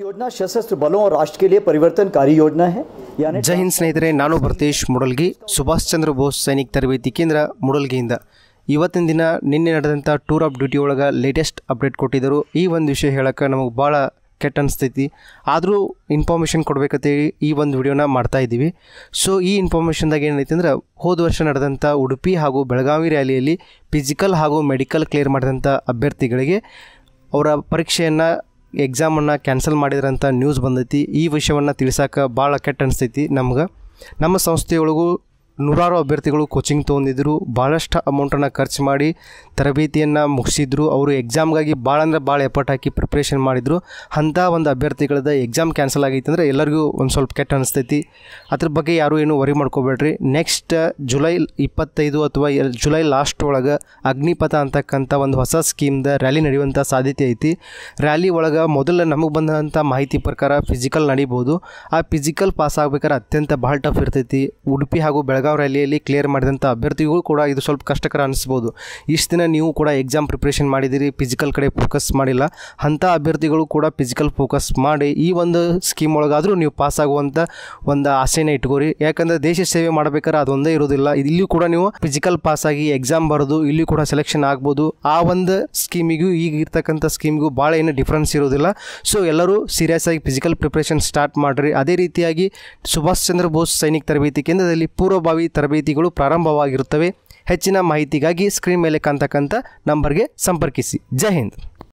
ಯೋಜನಾ योजना सशस्त्र बलों ಪರಿವರ್ತನಕಾರಿ ಯೋಜನಾ के ಜೈ ಹಿಂದ್ ಸ್ನೇಹಿತರೆ ನಾನು ಭರತೇಶ್ ಮುಡಲ್ಗಿ ಸುಭಾಷ್ ಚಂದ್ರ ಬೋಸ್ ಸೈನಿಕ ತರಬೇತಿ ಕೇಂದ್ರ ಮುಡಲ್ಗಿಯಿಂದ ಇವತ್ತಿನ ದಿನ ನಿನ್ನೆ ನಡೆದಂಥ ಟೂರ್ ಆಫ್ ಡ್ಯೂಟಿ ಒಳಗೆ ಲೇಟೆಸ್ಟ್ ಅಪ್ಡೇಟ್ ಕೊಟ್ಟಿದ್ದರು ಈ ಒಂದು ವಿಷಯ ಹೇಳೋಕೆ ನಮಗೆ ಭಾಳ ಕೆಟ್ಟ ಅನಿಸ್ತೈತಿ ಆದರೂ ಇನ್ಫಾರ್ಮೇಷನ್ ಕೊಡ್ಬೇಕಂತೇಳಿ ಈ ಒಂದು ವಿಡಿಯೋನ ಮಾಡ್ತಾ ಇದ್ದೀವಿ ಸೊ ಈ ಇನ್ಫಾರ್ಮೇಷನ್ದಾಗ ಏನೈತೆ ಅಂದ್ರೆ ಹೋದ ವರ್ಷ ನಡೆದಂಥ ಉಡುಪಿ ಹಾಗೂ ಬೆಳಗಾವಿ ರ್ಯಾಲಿಯಲ್ಲಿ ಫಿಸಿಕಲ್ ಹಾಗೂ ಮೆಡಿಕಲ್ ಕ್ಲಿಯರ್ ಮಾಡಿದಂಥ ಅಭ್ಯರ್ಥಿಗಳಿಗೆ ಅವರ ಪರೀಕ್ಷೆಯನ್ನು ಎಕ್ಸಾಮನ್ನು ಕ್ಯಾನ್ಸಲ್ ಮಾಡಿದ್ರಂಥ ನ್ಯೂಸ್ ಬಂದೈತಿ ಈ ವಿಷಯವನ್ನು ತಿಳಿಸೋಕೆ ಭಾಳ ಕೆಟ್ಟ ಅನಿಸ್ತೈತಿ ನಮ್ಗೆ ನಮ್ಮ ಸಂಸ್ಥೆಯೊಳಗೂ ನೂರಾರು ಅಭ್ಯರ್ಥಿಗಳು ಕೋಚಿಂಗ್ ತೊಗೊಂಡಿದ್ದರು ಭಾಳಷ್ಟು ಅಮೌಂಟನ್ನು ಖರ್ಚು ಮಾಡಿ ತರಬೇತಿಯನ್ನು ಮುಗಿಸಿದ್ರು ಅವರು ಎಕ್ಸಾಮ್ಗಾಗಿ ಭಾಳ ಅಂದರೆ ಭಾಳ ಎಫರ್ಟ್ ಹಾಕಿ ಪ್ರಿಪ್ರೇಷನ್ ಮಾಡಿದರು ಅಂಥ ಒಂದು ಅಭ್ಯರ್ಥಿಗಳದ ಎಕ್ಸಾಮ್ ಕ್ಯಾನ್ಸಲ್ ಆಗೈತೆ ಅಂದರೆ ಎಲ್ಲರಿಗೂ ಒಂದು ಸ್ವಲ್ಪ ಕೆಟ್ಟ ಅನಿಸ್ತೈತಿ ಅದ್ರ ಬಗ್ಗೆ ಯಾರೂ ಏನು ವರಿ ಮಾಡ್ಕೋಬೇಡ್ರಿ ನೆಕ್ಸ್ಟ್ ಜುಲೈ ಇಪ್ಪತ್ತೈದು ಅಥವಾ ಜುಲೈ ಲಾಸ್ಟ್ ಒಳಗೆ ಅಗ್ನಿಪಥ ಅಂತಕ್ಕಂಥ ಒಂದು ಹೊಸ ಸ್ಕೀಮ್ದ ರ್ಯಾಲಿ ನಡೆಯುವಂಥ ಸಾಧ್ಯತೆ ಐತಿ ರ್ಯಾಲಿ ಒಳಗೆ ಮೊದಲು ನಮಗೆ ಬಂದಂಥ ಮಾಹಿತಿ ಪ್ರಕಾರ ಫಿಸಿಕಲ್ ನಡೀಬೋದು ಆ ಫಿಸಿಕಲ್ ಪಾಸ್ ಆಗ್ಬೇಕಾದ್ರೆ ಅತ್ಯಂತ ಭಾಳ ಟಫ್ ಇರ್ತೈತಿ ಉಡುಪಿ ಹಾಗೂ ಬೆಳಗಾವಿ ಬೆಳಗಾವಿ ರ್ಯಾಲಿಯಲ್ಲಿ ಕ್ಲಿಯರ್ ಮಾಡಿದಂಥ ಅಭ್ಯರ್ಥಿಗೂ ಕೂಡ ಇದು ಸ್ವಲ್ಪ ಕಷ್ಟಕರ ಅನಿಸ್ಬೋದು ಇಷ್ಟು ದಿನ ನೀವು ಕೂಡ ಎಕ್ಸಾಮ್ ಪ್ರಿಪ್ರೇಷನ್ ಮಾಡಿದಿರಿ ಫಿಸಿಕಲ್ ಕಡೆ ಫೋಕಸ್ ಮಾಡಿಲ್ಲ ಅಂಥ ಅಭ್ಯರ್ಥಿಗಳು ಕೂಡ ಫಿಸಿಕಲ್ ಫೋಕಸ್ ಮಾಡಿ ಈ ಒಂದು ಸ್ಕೀಮ್ ಒಳಗಾದರೂ ನೀವು ಪಾಸ್ ಆಗುವಂತ ಒಂದು ಆಸೆಯನ್ನು ಇಟ್ಕೋರಿ ಯಾಕಂದರೆ ದೇಶ ಸೇವೆ ಮಾಡಬೇಕಾದ್ರೆ ಅದೊಂದೇ ಇರೋದಿಲ್ಲ ಇಲ್ಲಿ ಕೂಡ ನೀವು ಫಿಸಿಕಲ್ ಪಾಸ್ ಆಗಿ ಎಕ್ಸಾಮ್ ಬರೋದು ಇಲ್ಲಿ ಕೂಡ ಸೆಲೆಕ್ಷನ್ ಆಗ್ಬೋದು ಆ ಒಂದು ಸ್ಕೀಮಿಗೂ ಈಗ ಇರ್ತಕ್ಕಂಥ ಸ್ಕೀಮ್ಗೂ ಭಾಳ ಏನು ಡಿಫ್ರೆನ್ಸ್ ಇರೋದಿಲ್ಲ ಸೊ ಎಲ್ಲರೂ ಸೀರಿಯಸ್ ಆಗಿ ಫಿಸಿಕಲ್ ಪ್ರಿಪ್ರೇಷನ್ ಸ್ಟಾರ್ಟ್ ಮಾಡಿರಿ ಅದೇ ರೀತಿಯಾಗಿ ಸುಭಾಷ್ ಚಂದ್ರ ಬೋಸ್ ಸೈನಿಕ ತರಬೇತಿ ಕೇಂದ್ರದಲ್ಲಿ ಪೂರ್ವಭಾವಿ ಪದವಿ ತರಬೇತಿಗಳು ಪ್ರಾರಂಭವಾಗಿರುತ್ತವೆ ಹೆಚ್ಚಿನ ಮಾಹಿತಿಗಾಗಿ ಸ್ಕ್ರೀನ್ ಮೇಲೆ ಕಂತಕ್ಕಂಥ ನಂಬರ್ಗೆ ಸಂಪರ್ಕಿಸಿ ಜೈ ಹಿಂದ್